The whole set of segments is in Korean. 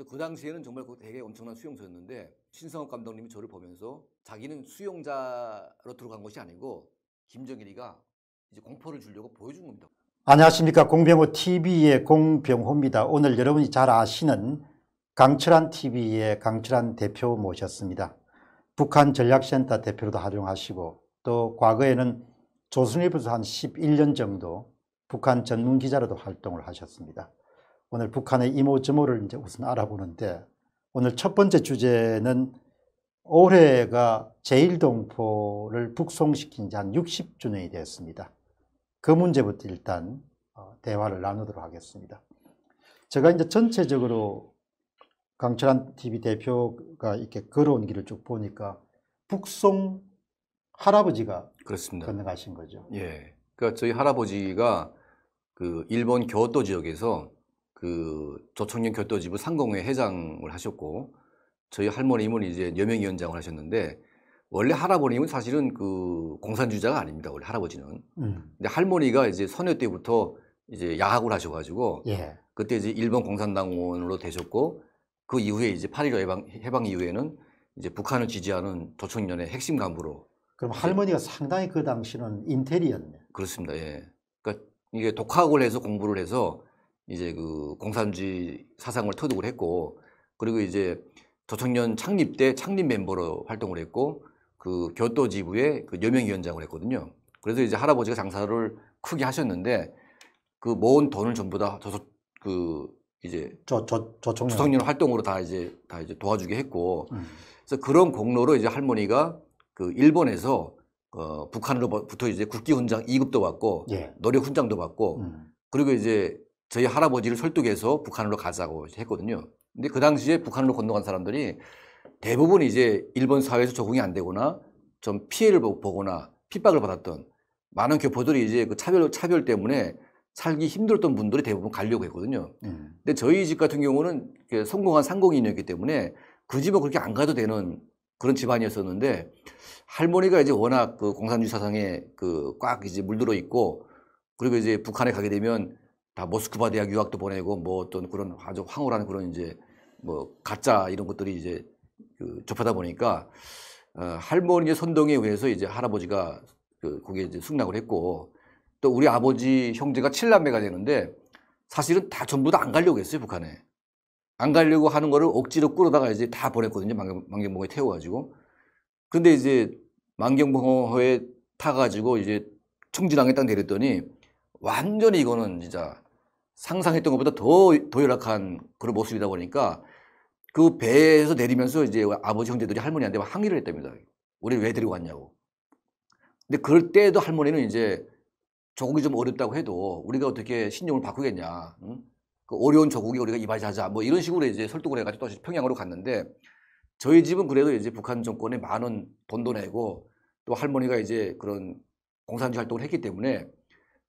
그래서 그 당시에는 정말 되게 엄청난 수용소였는데 신성업 감독님이 저를 보면서 자기는 수용자로 들어간 것이 아니고 김정일이가 이제 공포를 주려고 보여준 겁니다. 안녕하십니까 공병호 TV의 공병호입니다. 오늘 여러분이 잘 아시는 강철환 TV의 강철환 대표 모셨습니다. 북한 전략센터 대표로도 활용하시고 또 과거에는 조선일보에서 한 11년 정도 북한 전문 기자로도 활동을 하셨습니다. 오늘 북한의 이모저모를 이제 우선 알아보는데 오늘 첫 번째 주제는 올해가 제1동포를 북송시킨 지 한 60주년이 되었습니다. 그 문제부터 일단 어, 대화를 나누도록 하겠습니다. 제가 이제 전체적으로 강철한 TV 대표가 이렇게 걸어온 길을 쭉 보니까 북송 할아버지가 그렇습니다. 건너가신 거죠. 예. 그러니까 저희 할아버지가 그 일본 교토 지역에서 그 조청년 교토지부 상공회 회장을 하셨고 저희 할머니 이모는 이제 여명위원장을 하셨는데 원래 할아버님은 사실은 그 공산주의자가 아닙니다. 원래 할아버지는. 음. 근데 할머니가 이제 선녀 때부터 이제 야학을 하셔가지고 예. 그때 이제 일본 공산당원으로 되셨고 그 이후에 이제 8.15 해방, 해방 이후에는 이제 북한을 지지하는 조청년의 핵심 간부로. 그럼 할머니가 이제, 상당히 그 당시는 인테리였네. 그렇습니다. 예. 그러니까 이게 독학을 해서 공부를 해서 이제 그 공산주의 사상을 터득을 했고 그리고 이제 조청년 창립 때 창립 멤버로 활동을 했고 그 교토지부의 그 여명위원장을 했거든요. 그래서 이제 할아버지가 장사를 크게 하셨는데 그 모은 돈을 전부 다 저소 그 이제 저 저저청년 활동으로 다 이제 다 이제 도와주게 했고 음. 그래서 그런 공로로 이제 할머니가 그 일본에서 어 북한으로부터 이제 국기 훈장 2급도 받고 예. 노력 훈장도 받고 음. 그리고 이제 저희 할아버지를 설득해서 북한으로 가자고 했거든요. 근데 그 당시에 북한으로 건너간 사람들이 대부분 이제 일본 사회에서 적응이 안 되거나 좀 피해를 보거나 핍박을 받았던 많은 교포들이 이제 그 차별, 차별 때문에 살기 힘들었던 분들이 대부분 가려고 했거든요. 네. 근데 저희 집 같은 경우는 그 성공한 상공인이었기 때문에 그 집은 그렇게 안 가도 되는 그런 집안이었었는데 할머니가 이제 워낙 그 공산주의 사상에 그 꽉 이제 물들어 있고 그리고 이제 북한에 가게 되면 다 모스크바 대학 유학도 보내고 뭐 어떤 그런 아주 황홀한 그런 이제 뭐 가짜 이런 것들이 이제 그 접하다 보니까 어, 할머니의 선동에 의해서 이제 할아버지가 그 거기에 이제 승낙을 했고 또 우리 아버지 형제가 칠남매가 되는데 사실은 다 전부 다 안 가려고 했어요 북한에 안 가려고 하는 거를 억지로 끌어다가 이제 다 보냈거든요 망경, 봉에 태워가지고 근데 이제 망경봉호에 타가지고 이제 청진항에 딱 내렸더니 완전히 이거는 진짜 상상했던 것보다 더도열악한 그런 모습이다 보니까 그 배에서 내리면서 이제 아버지 형제들이 할머니한테 항의를 했답니다. 우리 왜 데리고 왔냐고. 근데 그럴 때도 할머니는 이제 조국이 좀 어렵다고 해도 우리가 어떻게 신념을 바꾸겠냐. 응? 그 어려운 조국이 우리가 이바지하자. 뭐 이런 식으로 이제 설득을 해가지고 또 평양으로 갔는데 저희 집은 그래도 이제 북한 정권에 많은 돈도 내고 또 할머니가 이제 그런 공산주의 활동을 했기 때문에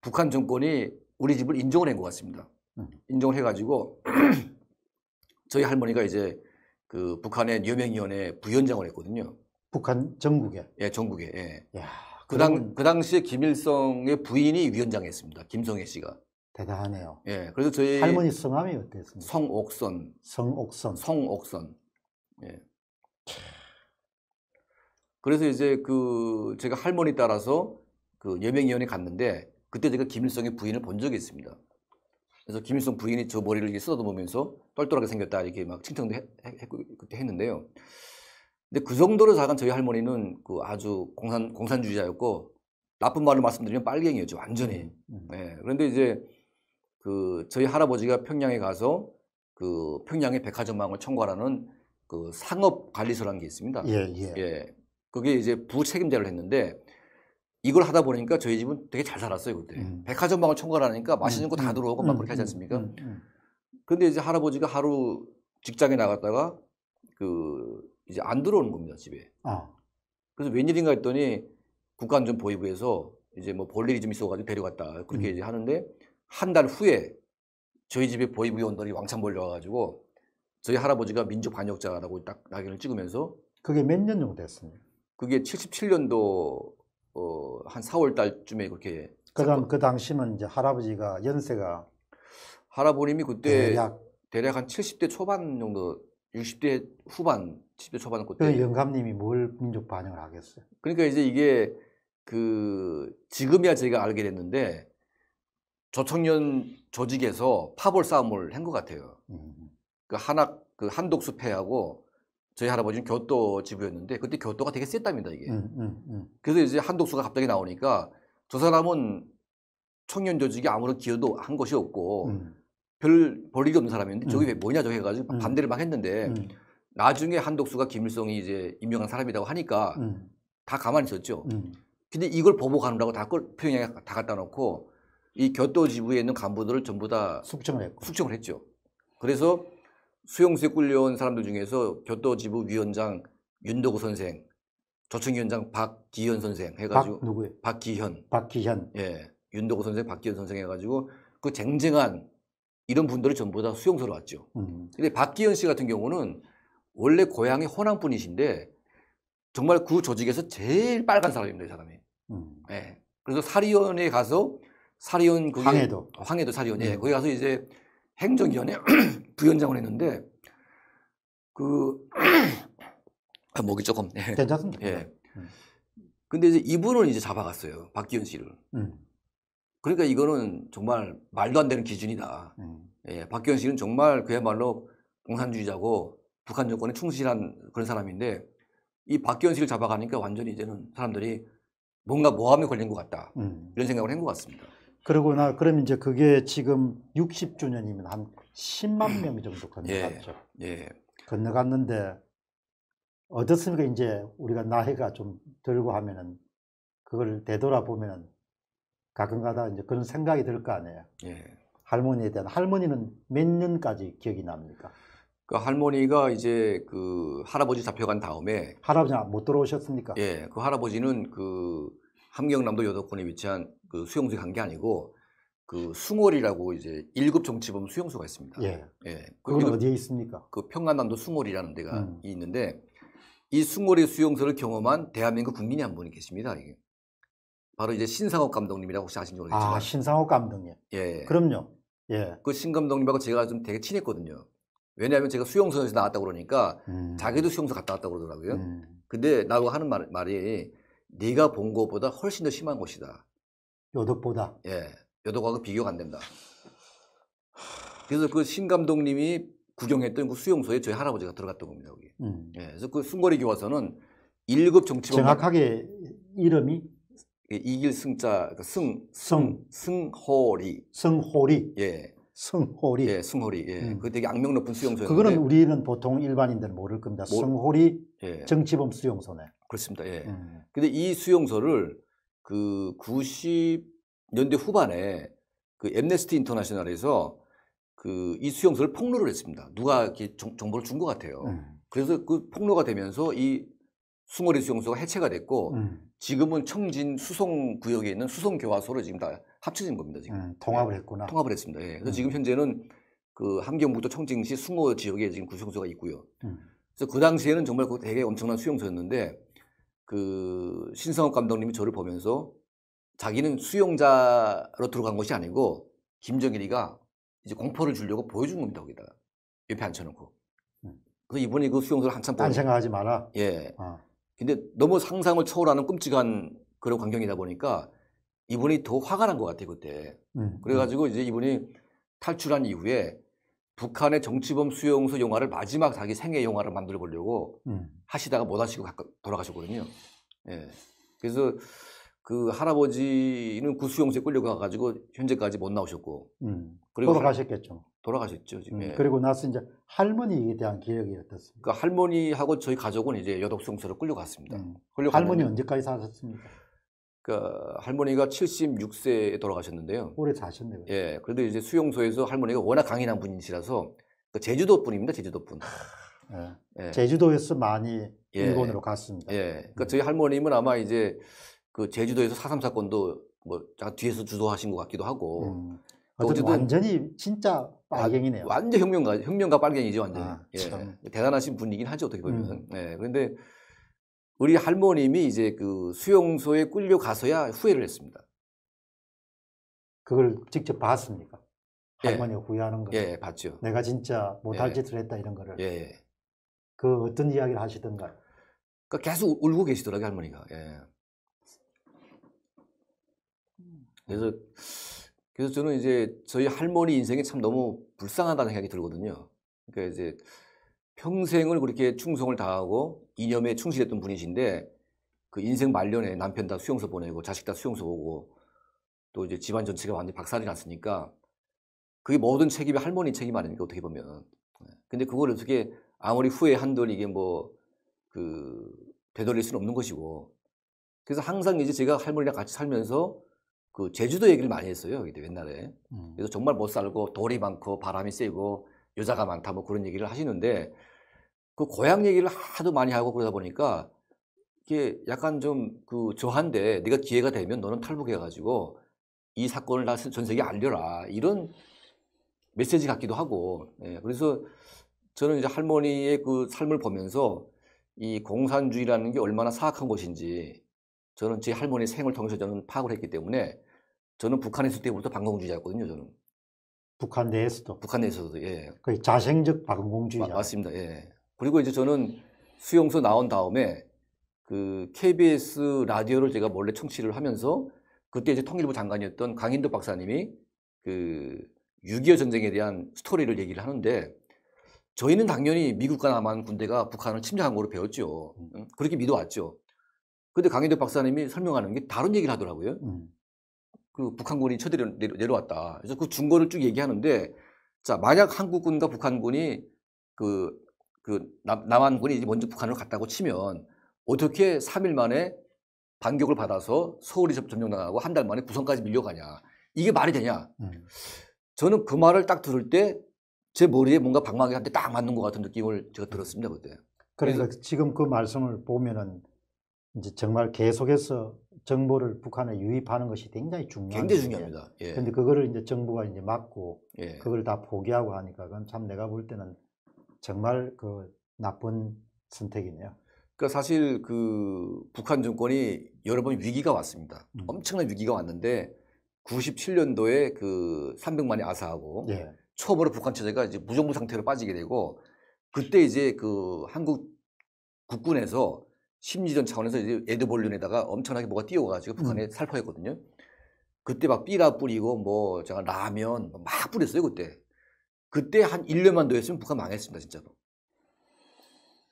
북한 정권이 우리 집을 인정을 한 것 같습니다. 음. 인정을 해가지고 저희 할머니가 이제 그 북한의 여명위원회 부위원장을 했거든요. 북한 전국에? 예, 전국에. 예. 야, 그, 당, 그 당시에 김일성의 부인이 위원장했습니다. 김성애 씨가. 대단하네요. 예, 그래서 저희 할머니 성함이 어땠습니까? 성옥선. 성옥선. 성옥선. 예. 그래서 이제 그 제가 할머니 따라서 그 여명위원회 갔는데 그때 제가 김일성의 부인을 본 적이 있습니다. 그래서 김일성 부인이 저 머리를 이렇게 쓰다듬으면서 똘똘하게 생겼다 이렇게 막 칭찬도 했, 고 그때 했는데요. 근데 그 정도로 작은 저희 할머니는 그 아주 공산 공산주의자였고 나쁜 말을 말씀드리면 빨갱이였죠 완전히. 음, 음. 네. 그런데 이제 그 저희 할아버지가 평양에 가서 그 평양의 백화점망을 청구하라는 그 상업관리소라는 게 있습니다. 예, 예. 예. 그게 이제 부책임자를 했는데 이걸 하다 보니까 저희 집은 되게 잘 살았어요 그때. 음. 백화점 방을 총괄하니까 음. 맛있는 거다 음. 들어오고 막 음. 그렇게 하지 않습니까? 근데 이제 할아버지가 하루 직장에 나갔다가 그 이제 안 들어오는 겁니다 집에. 아. 그래서 웬일인가 했더니 국가안전보위부에서 이제 뭐 볼 일이 좀 있어가지고 데려갔다 그렇게 음. 이제 하는데 한 달 후에 저희 집에 보위부 위원들이 왕창 몰려와가지고 저희 할아버지가 민족 반역자라고 딱 낙인을 찍으면서 그게 몇 년 정도 됐습니까? 그게 77년도 어, 한 4월 달쯤에 그렇게 그럼 그 당시는 이제 할아버지가 연세가 할아버님이 그때 대략, 대략 한 70대 초반 정도 60대 후반 10대 초반 그때 그 영감님이 뭘 민족 반영을 하겠어요? 그러니까 이제 이게 그 지금이야 제가 알게 됐는데 저청년 조직에서 파벌 싸움을 한 것 같아요. 음. 그 한학 그 한독수 패하고 저희 할아버지는 교토 지부였는데 그때 교토가 되게 셌답니다 이게. 음, 음, 음. 그래서 이제 한독수가 갑자기 나오니까 저 사람은 청년 조직에 아무런 기여도 한 것이 없고 음. 별 볼일이 없는 사람이었는데 저게 음. 왜 뭐냐 저게 해가지고 음. 반대를 막 했는데 나중에 한독수가 김일성이 이제 임명한 사람이라고 하니까 다 가만히 있었죠. 근데 이걸 보복하느라고 다 걸, 평양에 다 갖다 놓고 이 교토 지부에 있는 간부들을 전부 다 숙청을 했고. 숙청을 했죠. 그래서 수용소에 끌려온 사람들 중에서 교도지부 위원장 윤도구 선생, 조충위원장 박기현 선생 해가지고 박 누구예요? 박기현, 박기현, 예, 윤도구 선생, 박기현 선생 해가지고 그 쟁쟁한 이런 분들이 전부 다 수용소로 왔죠. 음. 근데 박기현 씨 같은 경우는 원래 고향이 호남 분이신데 정말 그 조직에서 제일 빨간 사람입니다, 이 사람이. 음. 예. 그래서 사리원에 가서 사리원 그게 황해도 황해도 사리원 예. 음. 거기 가서 이제 행정위원회 부위원장을 했는데 그 아, 목이 조금 네. 괜찮습니다. 예. 음. 근데 이제 이분을 이제 잡아갔어요 박기현 씨를. 음. 그러니까 이거는 정말 말도 안 되는 기준이다. 음. 예, 박기현 씨는 정말 그야말로 공산주의자고 북한 정권에 충실한 그런 사람인데 이 박기현 씨를 잡아가니까 완전히 이제는 사람들이 뭔가 모함에 걸린 것 같다 음. 이런 생각을 한 것 같습니다. 그러고 나 그럼 이제 그게 지금 60주년이면 한 10만 명이 정도 예, 건너갔죠. 예, 예. 건너갔는데 어떻습니까? 이제 우리가 나이가 좀 들고 하면은 그걸 되돌아보면은 가끔가다 이제 그런 생각이 들 거 아니에요. 예. 할머니에 대한 할머니는 몇 년까지 기억이 납니까? 그 할머니가 이제 그 할아버지 잡혀간 다음에 할아버지 못 돌아오셨습니까? 예, 그 할아버지는 그 함경남도 여덕군에 위치한 그 수용소에 간 게 아니고 그 숭월이라고 이제 1급 정치범 수용소가 있습니다. 예. 예. 그건 어디에 있습니까? 그 평안남도 숭월이라는 데가 음. 있는데 이 숭월의 수용소를 경험한 대한민국 국민이 한 분이 계십니다. 이게. 바로 이제 신상옥 감독님이라고 혹시 아신지 아, 모르겠지만. 아, 신상옥 감독님. 예. 그럼요. 예. 그 신 감독님하고 제가 좀 되게 친했거든요. 왜냐하면 제가 수용소에서 나왔다 그러니까 음. 자기도 수용소 갔다 왔다 그러더라고요. 음. 근데 나하고 하는 말, 말이 네가 본 것보다 훨씬 더 심한 곳이다. 요덕보다. 예. 요덕하고 비교가 안된다 그래서 그 신 감독님이 구경했던 그 수용소에 저희 할아버지가 들어갔던 겁니다. 거기. 음. 예. 그래서 그 순거리 교과서는 1급 정치범 정확하게 이름이 예, 이길 승자 그 승, 승, 승호리. 승호리. 예. 승호리. 예, 승호리. 예. 음. 그 되게 악명 높은 수용소였는 그거는 우리는 보통 일반인들은 모를 겁니다. 뭐, 승호리 예. 정치범 수용소네. 그렇습니다. 예. 음. 근데 이 수용소를 그 90년대 후반에 그 엠네스티 인터내셔널에서 그 이수영 선을 폭로를 했습니다. 누가 이렇게 정, 보를 준 것 같아요. 음. 그래서 그 폭로가 되면서 이 숭어리 수용소가 해체가 됐고 음. 지금은 청진 수송 구역에 있는 수송 교화소로 지금 다 합쳐진 겁니다. 지금 음, 통합을 했구나. 통합을 했습니다. 예. 그래서 음. 지금 현재는 그 함경북도 청진시 숭어 지역에 지금 구성소가 있고요. 음. 그래서 그 당시에는 정말 그 되게 엄청난 수용소였는데 그 신성업 감독님이 저를 보면서 자기는 수용자로 들어간 것이 아니고 김정일이가 이제 공포를 주려고 보여준 겁니다 거기다 옆에 앉혀놓고 그 이분이 그 수용소를 한참 딴 보고 생각하지 마라. 예 어. 근데 너무 상상을 초월하는 끔찍한 그런 광경이다 보니까 이분이 더 화가 난 것 같아요 그때 음, 음, 그래가지고 이제 이분이 탈출한 이후에 북한의 정치범 수용소 영화를 마지막 자기 생애 영화를 만들어 보려고 음. 하시다가 못 하시고 돌아가셨거든요. 예. 그래서 그 할아버지는 구수용소에 끌려가가지고 현재까지 못 나오셨고. 음. 그리고 돌아가셨겠죠. 돌아가셨죠. 지금. 음. 예. 그리고 나서 이제 할머니에 대한 기억이 어떻습니까? 그 할머니하고 저희 가족은 이제 여독수용소로 끌려갔습니다. 음. 끌 할머니 언제까지 사셨습니까? 그러니까 할머니가 76세에 돌아가셨는데요. 오래 사셨네요. 예. 그래도 이제 수용소에서 할머니가 워낙 강인한 분이시라서 그 제주도 분입니다. 제주도 분. 예. 네. 예. 제주도에서 많이 예. 일본으로 갔습니다. 예. 그러니까 음. 저희 할머님은 아마 이제 그 제주도에서 사삼 사건도 뭐 뒤에서 주도하신 것 같기도 하고. 음. 어쨌든 완전히 진짜 아, 빨갱이네요. 완전 혁명가 혁명가 빨갱이죠 완전. 아, 예. 대단하신 분이긴 하죠 어떻게 보면. 음. 예. 그런데 우리 할머님이 이제 그 수용소에 끌려 가서야 후회를 했습니다. 그걸 직접 봤습니까? 예. 할머니가 예. 후회하는 거. 예, 예, 봤죠. 내가 진짜 못할 예. 짓을 했다 이런 거를. 예. 그 어떤 이야기를 하시던가. 그 계속 울고 계시더라고요 할머니가. 예. 그래서 그래서 저는 이제 저희 할머니 인생이 참 너무 불쌍하다는 생각이 들거든요. 그러니까 이제 평생을 그렇게 충성을 다하고 이념에 충실했던 분이신데 그 인생 말년에 남편 다 수용소 보내고 자식 다 수용소 보고 또 이제 집안 전체가 완전히 박살이 났으니까 그게 모든 책임이 할머니 책임 아닙니까 어떻게 보면 네. 근데 그걸 어떻게 아무리 후회 한돌 이게 뭐 그 되돌릴 수는 없는 것이고 그래서 항상 이제 제가 할머니랑 같이 살면서 그 제주도 얘기를 많이 했어요. 옛날에. 음. 그래서 정말 못 살고 돌이 많고 바람이 세고 여자가 많다 뭐 그런 얘기를 하시는데 그 고향 얘기를 하도 많이 하고 그러다 보니까 이게 약간 좀 그 저한데 네가 기회가 되면 너는 탈북해가지고 이 사건을 나전 세계에 알려라 이런 메시지 같기도 하고 예, 그래서 저는 이제 할머니의 그 삶을 보면서 이 공산주의라는 게 얼마나 사악한 것인지 저는 제 할머니 생을 통해서 저는 파악을 했기 때문에 저는 북한에 있을 때부터 반공주의자였거든요 저는 북한 내에서도. 북한 내에서도 예. 거의 자생적 반공주의자. 맞습니다. 예. 그리고 이제 저는 수용소 나온 다음에 그 KBS 라디오를 제가 몰래 청취를 하면서 그때 이제 통일부 장관이었던 강인덕 박사님이 그6.25 전쟁에 대한 스토리를 얘기를 하는데 저희는 당연히 미국과 남한 군대가 북한을 침략한 거로 배웠죠. 음. 그렇게 믿어왔죠. 근데 강인덕 박사님이 설명하는 게 다른 얘기를 하더라고요. 음. 그 북한군이 쳐들어 내려왔다. 그래서 그증거를쭉 얘기하는데 자 만약 한국군과 북한군이 그, 그 남, 남한군이 이제 먼저 북한으로 갔다고 치면 어떻게 3일 만에 반격을 받아서 서울이 점령당하고 한 달 만에 부산까지 밀려가냐. 이게 말이 되냐. 음. 저는 그 말을 딱 들을 때 제 머리에 뭔가 방망이한테 딱 맞는 것 같은 느낌을 제가 들었습니다, 그때. 그래서 네. 지금 그 말씀을 보면은 이제 정말 계속해서 정보를 북한에 유입하는 것이 굉장히 중요합니다. 굉장히 중요합니다. 그런데 그거를 이제 정부가 이제 막고 예. 그걸 다 포기하고 하니까 그건 참 내가 볼 때는 정말 그 나쁜 선택이네요. 그러니까 사실 그 북한 정권이 여러 번 위기가 왔습니다. 음. 엄청난 위기가 왔는데 97년도에 그 300만이 아사하고 예. 처음으로 북한 체제가 이제 무정부 상태로 빠지게 되고 그때 이제 그 한국 국군에서 심리전 차원에서 이제 에드볼륜에다가 엄청나게 뭐가 띄워가지고 음. 북한에 음. 살포했거든요. 그때 막 삐라 뿌리고 뭐 제가 라면 뭐 막 뿌렸어요 그때. 그때 한 1년만 더 했으면 북한 망했습니다 진짜로.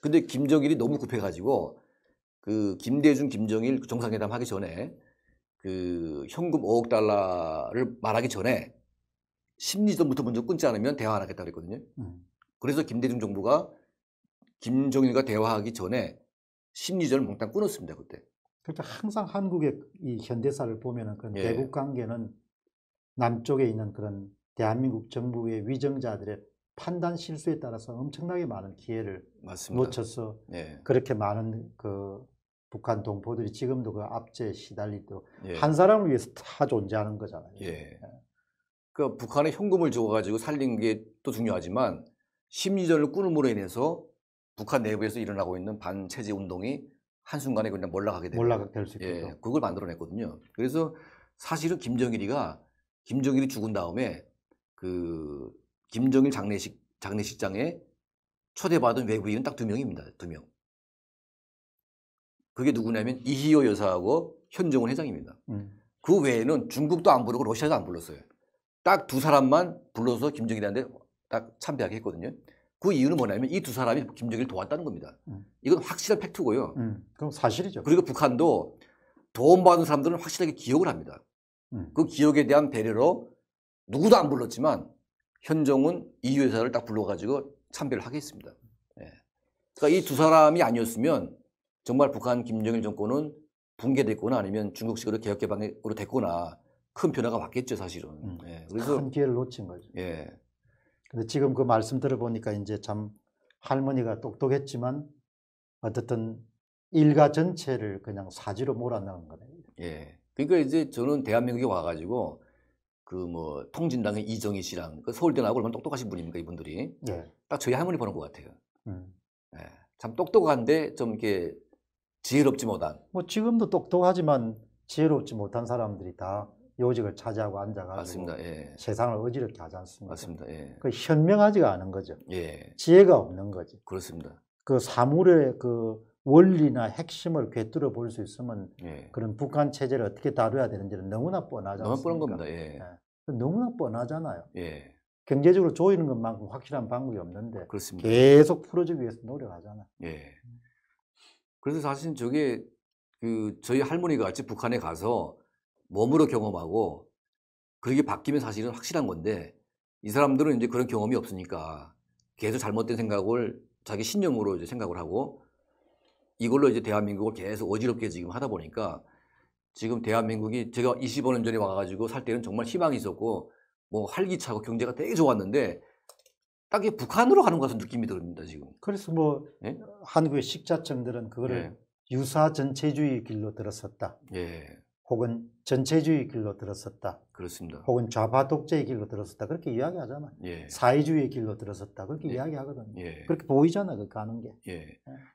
근데 김정일이 너무 급해가지고 그 김대중 김정일 그 정상회담 하기 전에 그 현금 5억 달러를 말하기 전에 심리전부터 먼저 끊지 않으면 대화 안 하겠다 그랬거든요. 음. 그래서 김대중 정부가 김정일과 대화하기 전에 심리전을 몽땅 끊었습니다 그때. 그러니까 항상 한국의 이 현대사를 보면은 그내 예. 대국 관계는 남쪽에 있는 그런 대한민국 정부의 위정자들의 판단 실수에 따라서 엄청나게 많은 기회를 맞습니다. 놓쳐서 예. 그렇게 많은 그 북한 동포들이 지금도 그 압제에 시달리도록 예. 한 사람을 위해서 다 존재하는 거잖아요. 예. 예. 그러니까 북한에 현금을 줘가지고 살린 게 또 중요하지만 심리전을 꾸름으로 인해서 북한 내부에서 일어나고 있는 반체제 운동이 한순간에 그냥 몰락하게 되고 몰락 될수 있고 예, 그걸 만들어냈거든요. 그래서 사실은 김정일이가 김정일이 죽은 다음에 그 김정일 장례식 장례식장에 초대받은 외국인은딱 두 명입니다. 두 명. 그게 누구냐면 이희호 여사하고 현정원 회장입니다. 음. 그 외에는 중국도 안 부르고 러시아도 안 불렀어요. 딱 두 사람만 불러서 김정일한테 딱 참배하게 했거든요. 그 이유는 뭐냐면 이 두 사람이 김정일을 도왔다는 겁니다. 음. 이건 확실한 팩트고요. 음. 그럼 사실이죠. 그리고 북한도 도움받은 사람들은 확실하게 기억을 합니다. 음. 그 기억에 대한 배려로 누구도 안 불렀지만 현종은 이 회사를 딱 불러가지고 참배를 하겠습니다 예. 그러니까 이 두 사람이 아니었으면 정말 북한 김정일 정권은 붕괴됐거나 아니면 중국식으로 개혁개방으로 됐거나 큰 변화가 왔겠죠 사실은. 음. 예. 그래서 큰 기회를 놓친 거죠. 예. 근데 지금 그 말씀 들어보니까 이제 참 할머니가 똑똑했지만 어쨌든 일가 전체를 그냥 사지로 몰아넣은 거네요. 예. 그러니까 이제 저는 대한민국에 와가지고 그 뭐 통진당의 이정희 씨랑 그 서울대 나오고 얼마나 똑똑하신 분입니까 이분들이. 예. 딱 저희 할머니 보는 것 같아요. 음. 예. 참 똑똑한데 좀 이렇게 지혜롭지 못한. 뭐 지금도 똑똑하지만 지혜롭지 못한 사람들이 다 요직을 차지하고 앉아가지고 맞습니다. 예. 세상을 어지럽게 하지 않습니까? 맞습니다. 예. 그 현명하지가 않은 거죠. 예. 지혜가 없는 거지. 그렇습니다. 그 사물의 그 원리나 핵심을 꿰뚫어 볼 수 있으면 예. 그런 북한 체제를 어떻게 다뤄야 되는지는 너무나 뻔하잖아요 너무 뻔한 겁니다. 예. 예. 너무나 뻔하잖아요. 예. 경제적으로 조이는 것만큼 확실한 방법이 없는데 그렇습니다. 계속 풀어주기 위해서 노력하잖아요. 예. 그래서 사실 저게 그 저희 할머니가 같이 북한에 가서 몸으로 경험하고 그게 바뀌면 사실은 확실한 건데 이 사람들은 이제 그런 경험이 없으니까 계속 잘못된 생각을 자기 신념으로 이제 생각을 하고 이걸로 이제 대한민국을 계속 어지럽게 지금 하다 보니까 지금 대한민국이 제가 25년 전에 와가지고 살 때는 정말 희망이 있었고 뭐 활기차고 경제가 되게 좋았는데 딱히 북한으로 가는 것 같은 느낌이 듭니다 지금. 그래서 뭐 예? 한국의 식자층들은 그거를 예. 유사 전체주의 길로 들었었다. 예. 혹은 전체주의 길로 들어섰다. 그렇습니다. 혹은 좌파 독재의 길로 들어섰다. 그렇게 이야기하잖아. 예. 사회주의의 길로 들어섰다. 그렇게 예. 이야기하거든요. 예. 그렇게 보이잖아. 그 가는 게. 예. 예.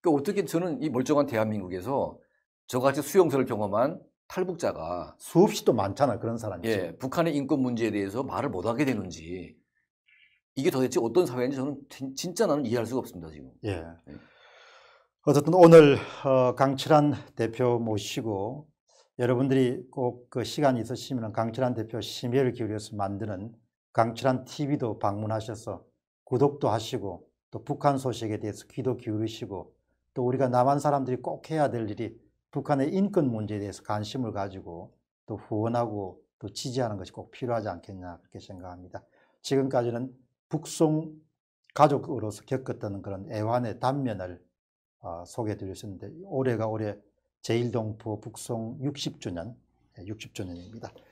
그러니까 어떻게 저는 이 멀쩡한 대한민국에서 저같이 수용소를 경험한 탈북자가 수없이 또 많잖아. 그런 사람이. 예. 북한의 인권 문제에 대해서 말을 못 하게 되는지 이게 도대체 어떤 사회인지 저는 진짜 나는 이해할 수가 없습니다. 지금. 예. 예. 어쨌든 오늘 어, 강칠한 대표 모시고 여러분들이 꼭 그 시간이 있으시면 강철한 대표 심혈을 기울여서 만드는 강철한 TV도 방문하셔서 구독도 하시고 또 북한 소식에 대해서 귀도 기울이시고 또 우리가 남한 사람들이 꼭 해야 될 일이 북한의 인권 문제에 대해서 관심을 가지고 또 후원하고 또 지지하는 것이 꼭 필요하지 않겠냐 그렇게 생각합니다. 지금까지는 북송 가족으로서 겪었던 그런 애환의 단면을 어, 소개해 드렸습니데 올해가 올해 제1동포 북송 60주년, 60주년입니다. 예,